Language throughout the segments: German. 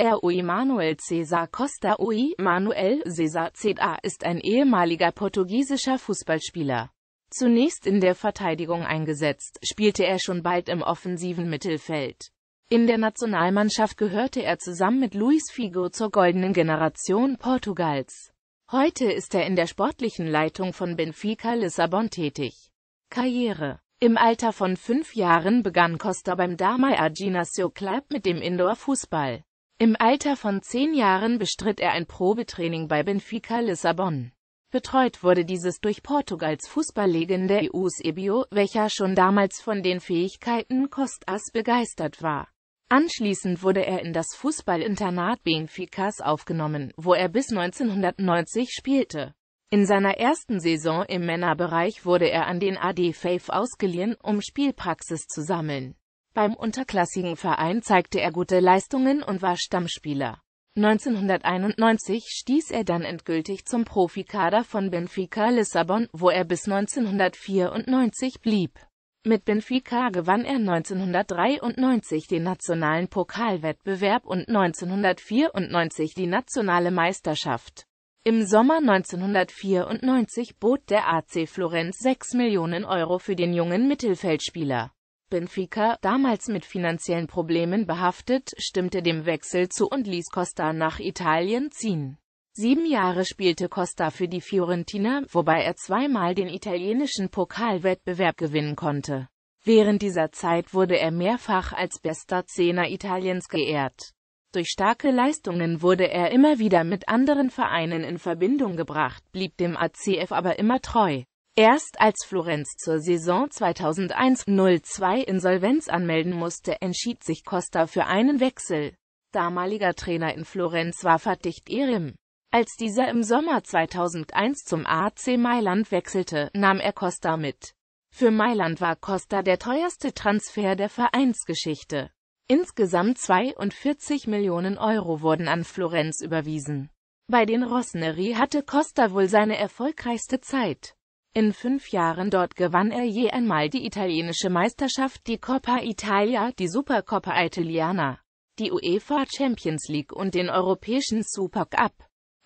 R. R.O. Manuel César Costa Oi Manuel César C.A. ist ein ehemaliger portugiesischer Fußballspieler. Zunächst in der Verteidigung eingesetzt, spielte er schon bald im offensiven Mittelfeld. In der Nationalmannschaft gehörte er zusammen mit Luis Figo zur goldenen Generation Portugals. Heute ist er in der sportlichen Leitung von Benfica Lissabon tätig. Karriere Im Alter von fünf Jahren begann Costa beim Damai Aginacio Club mit dem Indoor-Fußball. Im Alter von zehn Jahren bestritt er ein Probetraining bei Benfica Lissabon. Betreut wurde dieses durch Portugals Fußballlegende Eusebio, welcher schon damals von den Fähigkeiten Costas begeistert war. Anschließend wurde er in das Fußballinternat Benficas aufgenommen, wo er bis 1990 spielte. In seiner ersten Saison im Männerbereich wurde er an den AD Faith ausgeliehen, um Spielpraxis zu sammeln. Beim unterklassigen Verein zeigte er gute Leistungen und war Stammspieler. 1991 stieß er dann endgültig zum Profikader von Benfica Lissabon, wo er bis 1994 blieb. Mit Benfica gewann er 1993 den nationalen Pokalwettbewerb und 1994 die nationale Meisterschaft. Im Sommer 1994 bot der AC Florenz 6 Millionen Euro für den jungen Mittelfeldspieler. Benfica, damals mit finanziellen Problemen behaftet, stimmte dem Wechsel zu und ließ Costa nach Italien ziehen. Sieben Jahre spielte Costa für die Fiorentina, wobei er zweimal den italienischen Pokalwettbewerb gewinnen konnte. Während dieser Zeit wurde er mehrfach als bester Zehner Italiens geehrt. Durch starke Leistungen wurde er immer wieder mit anderen Vereinen in Verbindung gebracht, blieb dem ACF aber immer treu. Erst als Florenz zur Saison 2001-02 Insolvenz anmelden musste, entschied sich Costa für einen Wechsel. Damaliger Trainer in Florenz war Fatih Erim. Als dieser im Sommer 2001 zum AC Mailand wechselte, nahm er Costa mit. Für Mailand war Costa der teuerste Transfer der Vereinsgeschichte. Insgesamt 42 Millionen Euro wurden an Florenz überwiesen. Bei den Rossneri hatte Costa wohl seine erfolgreichste Zeit. In fünf Jahren dort gewann er je einmal die italienische Meisterschaft, die Coppa Italia, die Supercoppa Italiana, die UEFA Champions League und den europäischen Super Cup.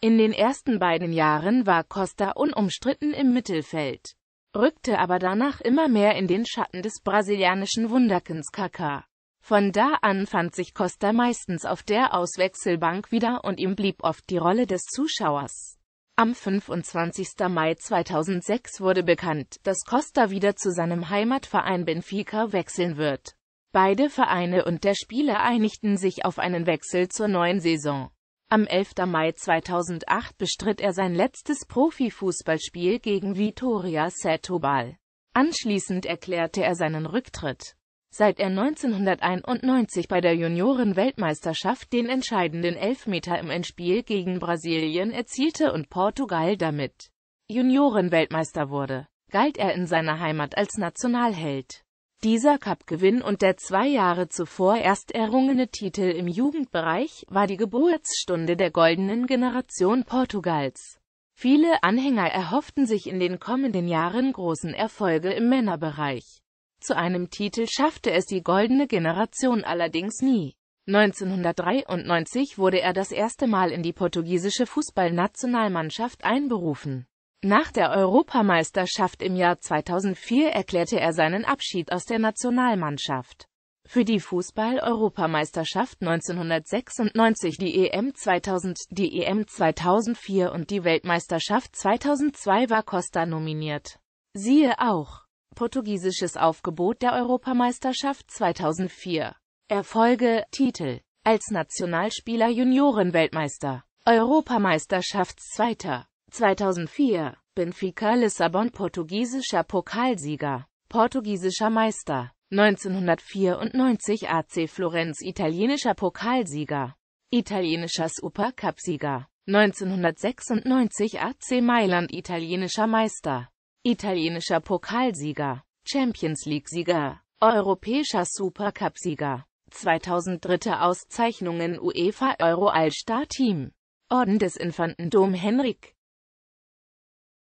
In den ersten beiden Jahren war Costa unumstritten im Mittelfeld, rückte aber danach immer mehr in den Schatten des brasilianischen Wunderkens Kaka. Von da an fand sich Costa meistens auf der Auswechselbank wieder und ihm blieb oft die Rolle des Zuschauers. Am 25. Mai 2006 wurde bekannt, dass Costa wieder zu seinem Heimatverein Benfica wechseln wird. Beide Vereine und der Spieler einigten sich auf einen Wechsel zur neuen Saison. Am 11. Mai 2008 bestritt er sein letztes Profifußballspiel gegen Vitória Setúbal. Anschließend erklärte er seinen Rücktritt seit er 1991 bei der Juniorenweltmeisterschaft den entscheidenden Elfmeter im Endspiel gegen Brasilien erzielte und Portugal damit Juniorenweltmeister wurde, galt er in seiner Heimat als Nationalheld. Dieser Cupgewinn und der zwei Jahre zuvor erst errungene Titel im Jugendbereich war die Geburtsstunde der goldenen Generation Portugals. Viele Anhänger erhofften sich in den kommenden Jahren großen Erfolge im Männerbereich zu einem Titel schaffte es die goldene Generation allerdings nie. 1993 wurde er das erste Mal in die portugiesische Fußballnationalmannschaft einberufen. Nach der Europameisterschaft im Jahr 2004 erklärte er seinen Abschied aus der Nationalmannschaft. Für die Fußball-Europameisterschaft 1996, die EM 2000, die EM 2004 und die Weltmeisterschaft 2002 war Costa nominiert. Siehe auch portugiesisches Aufgebot der Europameisterschaft 2004. Erfolge, Titel, als Nationalspieler Juniorenweltmeister, Europameisterschaftszweiter, 2004, Benfica Lissabon portugiesischer Pokalsieger, portugiesischer Meister, 1994 AC Florenz italienischer Pokalsieger, italienischer Supercup-Sieger, 1996 AC Mailand italienischer Meister italienischer Pokalsieger, Champions League-Sieger, europäischer Supercup-Sieger, 2003 Auszeichnungen UEFA Euro All-Star-Team, Orden des Infantendom Henrik